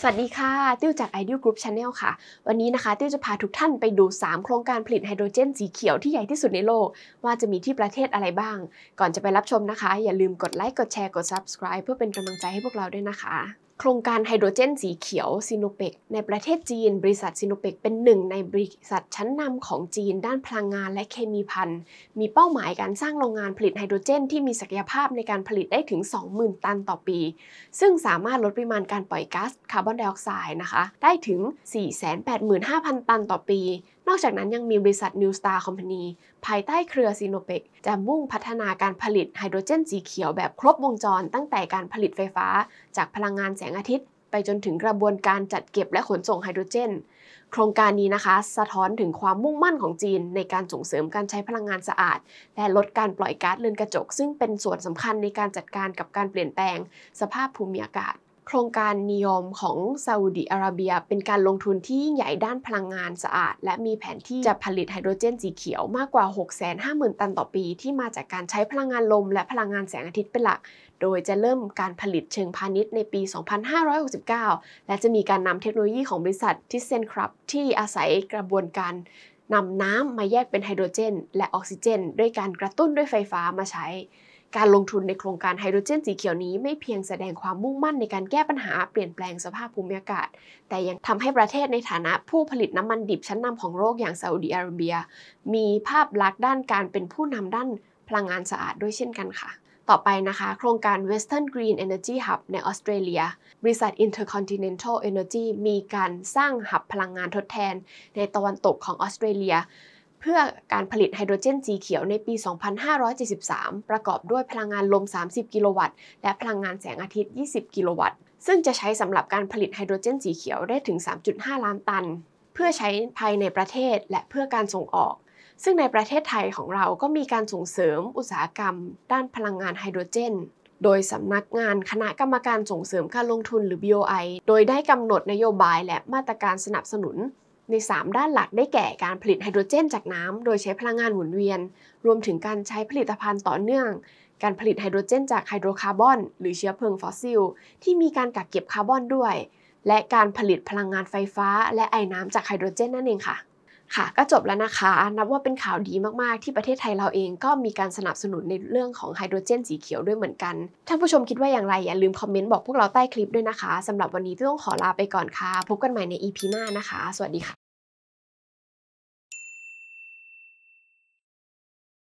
สวัสดีค่ะ ติ้วจาก Ideal Group Channel ค่ะ วันนี้นะคะติ้วจะพาทุกท่านไปดู 3 โครงการผลิตไฮโดรเจนสีเขียวที่ใหญ่ที่สุดในโลก ว่าจะมีที่ประเทศอะไรบ้าง ก่อนจะไปรับชมนะคะ อย่าลืมกดไลค์กดแชร์กด subscribe เพื่อเป็นกำลังใจให้พวกเราด้วยนะคะโครงการไฮโดรเจนสีเขียว ซิโนเปก ในประเทศจีน บริษัทซิโนเปกเป็นหนึ่งในบริษัทชั้นนำของจีนด้านพลังงานและเคมีพันมีเป้าหมายการสร้างโรงงานผลิตไฮโดรเจนที่มีศักยภาพในการผลิตได้ถึง 20,000 ตันต่อปี ซึ่งสามารถลดปริมาณการปล่อยก๊าซคาร์บอนไดออกไซด์นะคะ ได้ถึง485,000 ตันต่อปีนอกจากนั้นยังมีบริษัท New Star Company ภายใต้เครือซีโนเปกจะมุ่งพัฒนาการผลิตไฮโดรเจนสีเขียวแบบครบวงจรตั้งแต่การผลิตไฟฟ้า จากพลังงานแสงอาทิตย์ ไปจนถึงกระบวนการจัดเก็บและขนส่งไฮโดรเจน โครงการนี้นะคะ สะท้อนถึงความมุ่งมั่นของจีนในการส่งเสริมการใช้พลังงานสะอาด และลดการปล่อยก๊าซเรือนกระจก ซึ่งเป็นส่วนสำคัญในการจัดการกับการเปลี่ยนแปลงสภาพภูมิอากาศโครงการนิยมของซาอุดีอาระเบียเป็นการลงทุนที่ยิ่งใหญ่ด้านพลังงานสะอาดและมีแผนที่จะผลิตไฮโดรเจนสีเขียวมากกว่า 650,000 ตันต่อปีที่มาจากการใช้พลังงานลมและพลังงานแสงอาทิตย์เป็นหลัก โดยจะเริ่มการผลิตเชิงพาณิชย์ในปี 2569 และจะมีการนำเทคโนโลยีของบริษัททิเซนครับที่อาศัยกระบวนการนำน้ำมาแยกเป็นไฮโดรเจนและออกซิเจนด้วยการกระตุ้นด้วยไฟฟ้ามาใช้การลงทุนในโครงการไฮโดรเจนสีเขียวนี้ไม่เพียงแสดงความมุ่งมั่นในการแก้ปัญหาเปลี่ยนแปลงสภาพภูมิอากาศ แต่ยังทำให้ประเทศในฐานะผู้ผลิตน้ำมันดิบชั้นนำของโลกอย่างซาอุดีอาระเบีย มีภาพลักษณ์ด้านการเป็นผู้นำด้านพลังงานสะอาดด้วยเช่นกันค่ะ ต่อไปนะคะโครงการ Western Green Energy Hub ในออสเตรเลียบริษัท Intercontinental Energy มีการสร้างหับพลังงานทดแทน ในตะวันตกของออสเตรเลียเพื่อการผลิตไฮโดรเจนสีเขียวในปี 2573 ประกอบด้วยพลังงานลม 30 กิโลวัตต์ และพลังงานแสงอาทิตย์ 20 กิโลวัตต์ ซึ่งจะใช้สำหรับการผลิตไฮโดรเจนสีเขียวได้ถึง 3.5 ล้านตัน เพื่อใช้ภายในประเทศและเพื่อการส่งออก ซึ่งในประเทศไทยของเราก็มีการส่งเสริมอุตสาหกรรมด้านพลังงานไฮโดรเจน โดยสำนักงานคณะกรรมการส่งเสริมการลงทุนหรือ BOI โดยได้กำหนดนโยบายและมาตรการสนับสนุนใน 3 ด้านหลักได้แก่การผลิตไฮโดรเจนจากน้ำโดยใช้พลังงานหมุนเวียนรวมถึงการใช้ผลิตภัณฑ์ต่อเนื่อง การผลิตไฮโดรเจนจากไฮโดรคาร์บอน หรือเชื้อเพลิงฟอสซิล ที่มีการกักเก็บคาร์บอนด้วย และการผลิตพลังงานไฟฟ้า และไอน้ำจากไฮโดรเจนนั่นเองค่ะค่ะ ก็จบแล้วนะคะ นับว่าเป็นข่าวดีมากๆ ที่ประเทศไทยเราเองก็มีการสนับสนุนในเรื่องของไฮโดรเจนสีเขียวด้วยเหมือนกัน ท่านผู้ชมคิดว่าอย่างไรอย่าลืมคอมเมนต์บอกพวกเราใต้คลิปด้วยนะคะ สำหรับวันนี้ต้องขอลาไปก่อนค่ะ พบกันใหม่ใน EP หน้านะคะ สวัสดีค่ะ